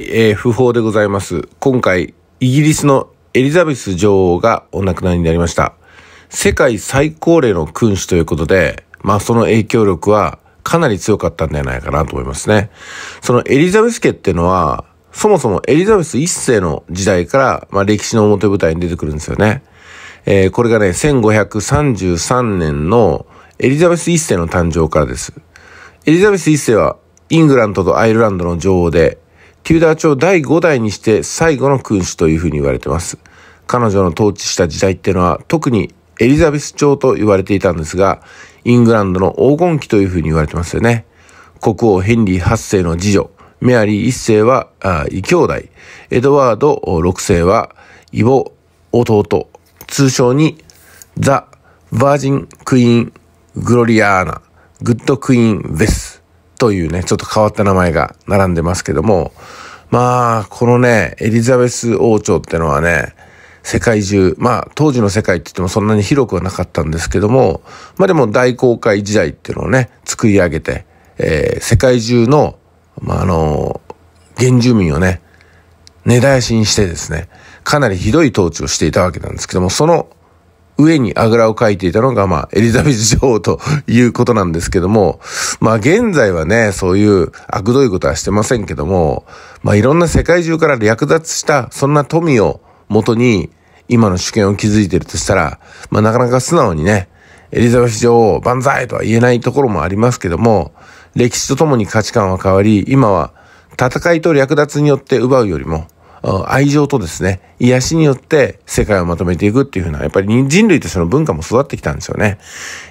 えー、不法でございます。今回、イギリスのエリザベス女王がお亡くなりになりました。世界最高齢の君主ということで、まあその影響力はかなり強かったんじゃないかなと思いますね。そのエリザベス家っていうのは、そもそもエリザベス一世の時代から、まあ、歴史の表舞台に出てくるんですよね。えー、これがね、1533年のエリザベス一世の誕生からです。エリザベス一世はイングランドとアイルランドの女王で、ューダー朝第5代にして最後の君主というふうに言われてます。彼女の統治した時代ってのは特にエリザベス朝と言われていたんですが、イングランドの黄金期というふうに言われてますよね。国王ヘンリー8世の次女、メアリー1世は異兄弟、エドワード6世は異母弟、通称にザ・バージン・クイーン・グロリアーナ、グッド・クイーン・ベスというね、ちょっと変わった名前が並んでますけども、まあ、このね、エリザベス王朝ってのはね、世界中、まあ、当時の世界って言ってもそんなに広くはなかったんですけども、まあでも大航海時代っていうのをね、作り上げて、えー、世界中の、まあ、あの、原住民をね、根絶やしにしてですね、かなりひどい統治をしていたわけなんですけども、その上にあぐらをかいていたのが、まあ、エリザベス女王ということなんですけども、まあ、現在はね、そういう悪どいことはしてませんけども、まあ、いろんな世界中から略奪した、そんな富をもとに、今の主権を築いてるとしたら、まあ、なかなか素直にね、エリザベス女王万歳とは言えないところもありますけども、歴史とともに価値観は変わり、今は戦いと略奪によって奪うよりも、愛情とですね、癒しによって世界をまとめていくっていうふうな、やっぱり人類としての文化も育ってきたんですよね。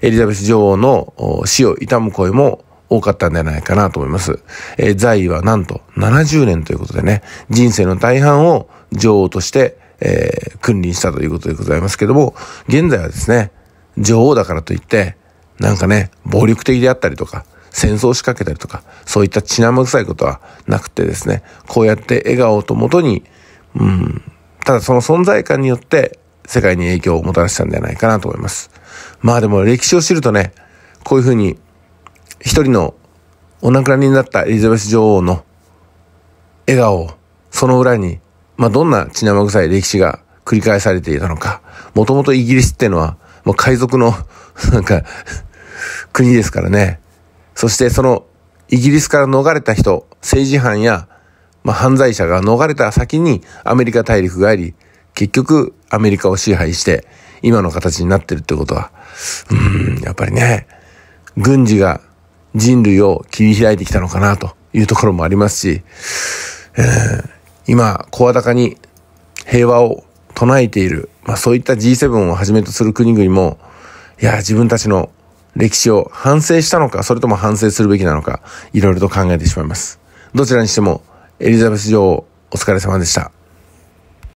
エリザベス女王の死を悼む声も多かったんじゃないかなと思います。えー、在位はなんと70年ということでね、人生の大半を女王として、えー、君臨したということでございますけども、現在はですね、女王だからといって、なんかね、暴力的であったりとか、戦争を仕掛けたりとか、そういった血生臭いことはなくてですね、こうやって笑顔ともとに、うん、ただその存在感によって世界に影響をもたらしたんじゃないかなと思います。まあでも歴史を知るとね、こういうふうに一人のお亡くなりになったエリザベス女王の笑顔その裏に、まあどんな血生臭い歴史が繰り返されていたのか、もともとイギリスっていうのは、もう海賊の、なんか、国ですからね。そしてそのイギリスから逃れた人、政治犯や、まあ、犯罪者が逃れた先にアメリカ大陸があり、結局アメリカを支配して、今の形になってるってことは、うん、やっぱりね、軍事が人類を切り開いてきたのかなというところもありますし、えー、今、声高に平和を唱えている、まあそういった G7 をはじめとする国々も、いや、自分たちの歴史を反省したのか、それとも反省するべきなのか、いろいろと考えてしまいます。どちらにしても、エリザベス女王、お疲れ様でした。